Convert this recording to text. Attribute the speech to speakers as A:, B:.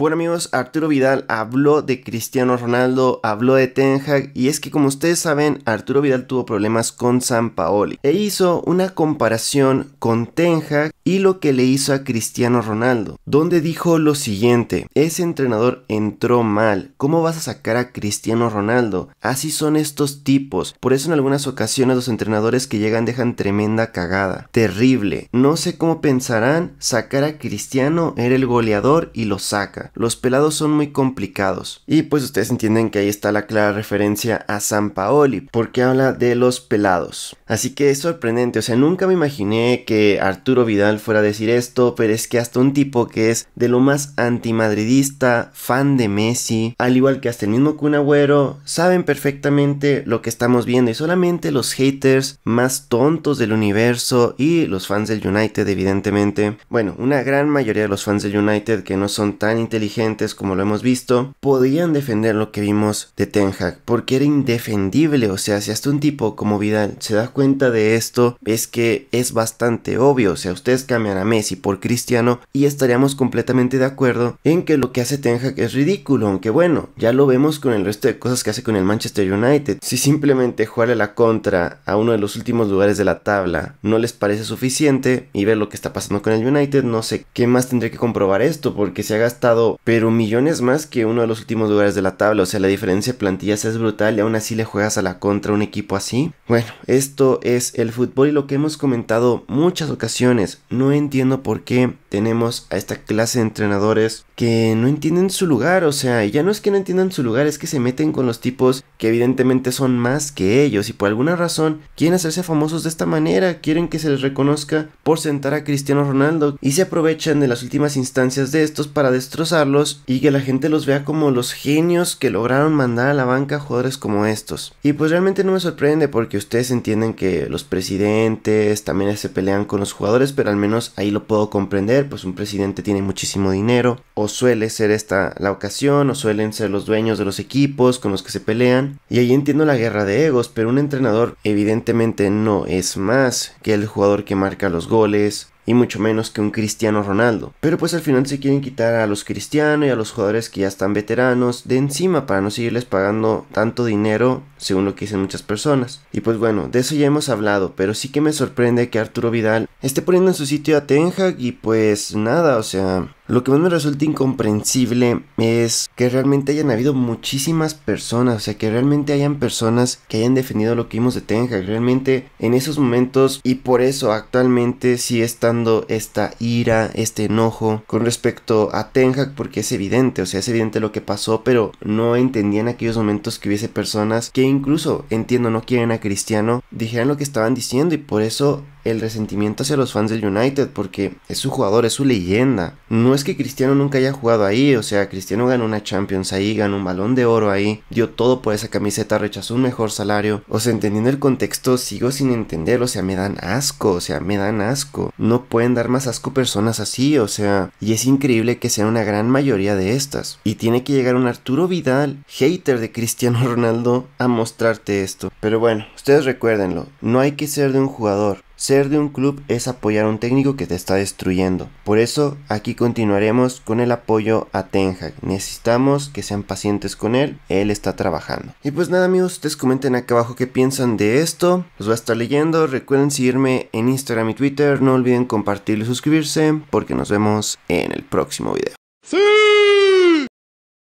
A: Bueno amigos, Arturo Vidal habló de Cristiano Ronaldo, habló de Ten Hag y es que como ustedes saben, Arturo Vidal tuvo problemas con San Paoli e hizo una comparación con Ten Hag y lo que le hizo a Cristiano Ronaldo, donde dijo lo siguiente, ese entrenador entró mal, ¿cómo vas a sacar a Cristiano Ronaldo? Así son estos tipos, por eso en algunas ocasiones los entrenadores que llegan dejan tremenda cagada, terrible, no sé cómo pensarán sacar a Cristiano era el goleador y lo saca. Los pelados son muy complicados. Y pues ustedes entienden que ahí está la clara referencia a San Paoli, porque habla de los pelados. Así que es sorprendente, o sea, nunca me imaginé que Arturo Vidal fuera a decir esto, pero es que hasta un tipo que es de lo más antimadridista, fan de Messi, al igual que hasta el mismo Kun saben perfectamente lo que estamos viendo y solamente los haters más tontos del universo y los fans del United evidentemente, bueno, una gran mayoría de los fans del United que no son tan inteligentes inteligentes, como lo hemos visto, podían defender lo que vimos de Ten Hag, porque era indefendible. O sea, si hasta un tipo como Vidal se da cuenta de esto, es que es bastante obvio. O sea, ustedes cambian a Messi por Cristiano y estaríamos completamente de acuerdo en que lo que hace Ten Hag es ridículo, aunque bueno, ya lo vemos con el resto de cosas que hace con el Manchester United. Si simplemente jugarle la contra a uno de los últimos lugares de la tabla no les parece suficiente y ver lo que está pasando con el United, no sé qué más tendría que comprobar esto, porque se ha gastado pero millones más que uno de los últimos lugares de la tabla. O sea, la diferencia de plantillas es brutal y aún así le juegas a la contra un equipo así. Bueno, esto es el fútbol y lo que hemos comentado muchas ocasiones. No entiendo por qué tenemos a esta clase de entrenadores que no entienden su lugar. O sea, ya no es que no entiendan su lugar, es que se meten con los tipos que evidentemente son más que ellos y por alguna razón quieren hacerse famosos de esta manera. Quieren que se les reconozca por sentar a Cristiano Ronaldo y se aprovechan de las últimas instancias de estos para destrozar y que la gente los vea como los genios que lograron mandar a la banca jugadores como estos. Y pues realmente no me sorprende porque ustedes entienden que los presidentes también se pelean con los jugadores, pero al menos ahí lo puedo comprender, pues un presidente tiene muchísimo dinero o suele ser esta la ocasión o suelen ser los dueños de los equipos con los que se pelean. Y ahí entiendo la guerra de egos, pero un entrenador evidentemente no es más que el jugador que marca los goles y mucho menos que un Cristiano Ronaldo. Pero pues al final se quieren quitar a los cristianos y a los jugadores que ya están veteranos de encima para no seguirles pagando tanto dinero, según lo que dicen muchas personas. Y pues bueno, de eso ya hemos hablado, pero sí que me sorprende que Arturo Vidal esté poniendo en su sitio a Ten Hag y pues nada, o sea, lo que más me resulta incomprensible es que realmente hayan habido muchísimas personas, o sea, que realmente hayan personas que hayan defendido lo que vimos de Ten Realmente en esos momentos y por eso actualmente si estando esta ira, este enojo con respecto a Ten porque es evidente, o sea, es evidente lo que pasó, pero no entendía en aquellos momentos que hubiese personas que incluso, entiendo, no quieren a Cristiano, dijeran lo que estaban diciendo y por eso el resentimiento hacia los fans del United porque es su jugador, es su leyenda. No es que Cristiano nunca haya jugado ahí, o sea, Cristiano ganó una Champions ahí, ganó un balón de oro ahí, dio todo por esa camiseta, rechazó un mejor salario. O sea, entendiendo el contexto, sigo sin entender, o sea, me dan asco, o sea, me dan asco. No pueden dar más asco personas así, o sea, y es increíble que sea una gran mayoría de estas. Y tiene que llegar un Arturo Vidal, hater de Cristiano Ronaldo, a mostrarte esto. Pero bueno, ustedes recuérdenlo, no hay que ser de un jugador, ser de un club es apoyar a un técnico que te está destruyendo. Por eso aquí continuaremos con el apoyo a Ten Hag. Necesitamos que sean pacientes con él. Él está trabajando. Y pues nada amigos, ustedes comenten acá abajo qué piensan de esto. Los voy a estar leyendo. Recuerden seguirme en Instagram y Twitter. No olviden compartir y suscribirse porque nos vemos en el próximo video. ¡Sí!